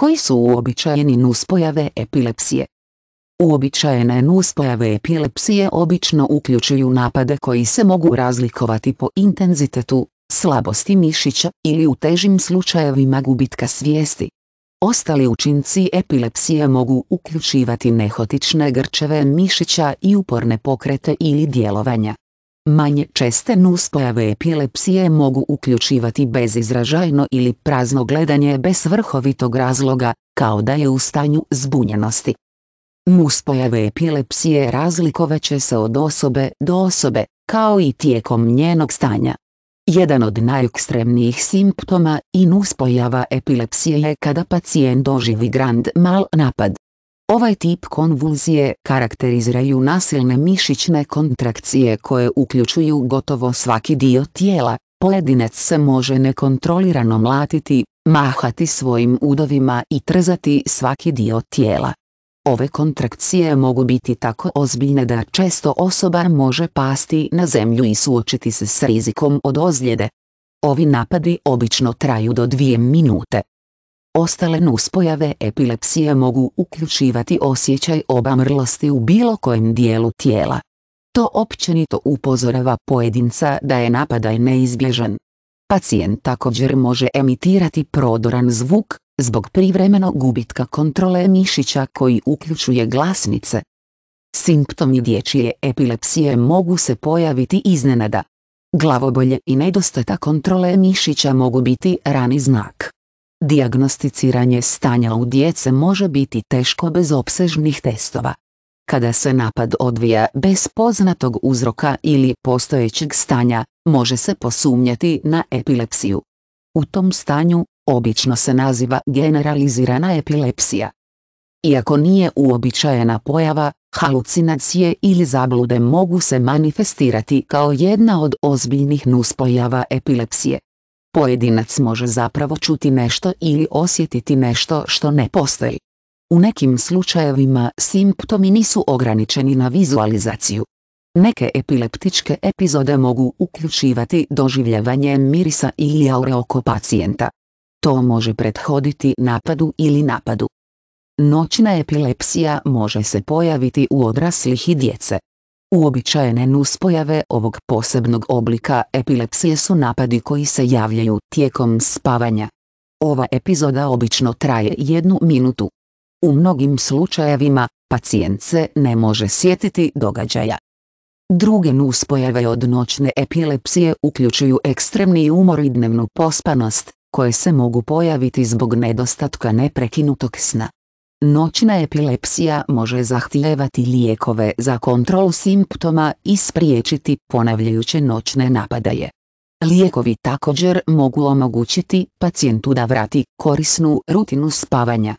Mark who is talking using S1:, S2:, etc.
S1: Koji su uobičajeni nuspojave epilepsije? Uobičajene nuspojave epilepsije obično uključuju napade koji se mogu razlikovati po intenzitetu, slabosti mišića ili u težim slučajevima gubitka svijesti. Ostali učinci epilepsije mogu uključivati nehotične grčeve mišića i uporne pokrete ili djelovanja. Manje česte nuspojave epilepsije mogu uključivati bezizražajno ili prazno gledanje bez vrhovitog razloga, kao da je u stanju zbunjenosti. Nuspojave epilepsije će se od osobe do osobe, kao i tijekom njenog stanja. Jedan od najekstremnijih simptoma i nuspojava epilepsije je kada pacijent doživi grand mal napad. Ovaj tip konvulzije karakteriziraju nasilne mišićne kontrakcije koje uključuju gotovo svaki dio tijela. Pojedinac se može nekontrolirano mlatiti, mahati svojim udovima i trzati svaki dio tijela. Ove kontrakcije mogu biti tako ozbiljne da često osoba može pasti na zemlju i suočiti se s rizikom od ozljede. Ovi napadi obično traju do dvije minute. Ostale nuspojave epilepsije mogu uključivati osjećaj obamrlosti u bilo kojem dijelu tijela. To općenito upozorava pojedinca da je napadaj neizbježan. Pacijent također može emitirati prodoran zvuk, zbog privremeno gubitka kontrole mišića koji uključuje glasnice. Simptomi dječje epilepsije mogu se pojaviti iznenada. Glavobolje i nedostatak kontrole mišića mogu biti rani znak. Dijagnosticiranje stanja u djece može biti teško bez opsežnih testova. Kada se napad odvija bez poznatog uzroka ili postojećeg stanja, može se posumnjati na epilepsiju. U tom stanju, obično se naziva generalizirana epilepsija. Iako nije uobičajena pojava, halucinacije ili zablude mogu se manifestirati kao jedna od ozbiljnih nuspojava epilepsije pojedinac može zapravo čuti nešto ili osjetiti nešto što ne postoji. U nekim slučajevima simptomi nisu ograničeni na vizualizaciju. Neke epileptičke epizode mogu uključivati doživljavanje mirisa ili aure oko pacijenta. To može prethoditi napadu ili napadu. Noćna epilepsija može se pojaviti u odraslih i djece. Uobičajene nuspojave ovog posebnog oblika epilepsije su napadi koji se javljaju tijekom spavanja. Ova epizoda obično traje jednu minutu. U mnogim slučajevima, pacijent se ne može sjetiti događaja. Druge nuspojave od noćne epilepsije uključuju ekstremni umor i dnevnu pospanost, koje se mogu pojaviti zbog nedostatka neprekinutog sna. Noćna epilepsija može zahtijevati lijekove za kontrolu simptoma i spriječiti ponavljajuće noćne napadaje. Lijekovi također mogu omogućiti pacijentu da vrati korisnu rutinu spavanja.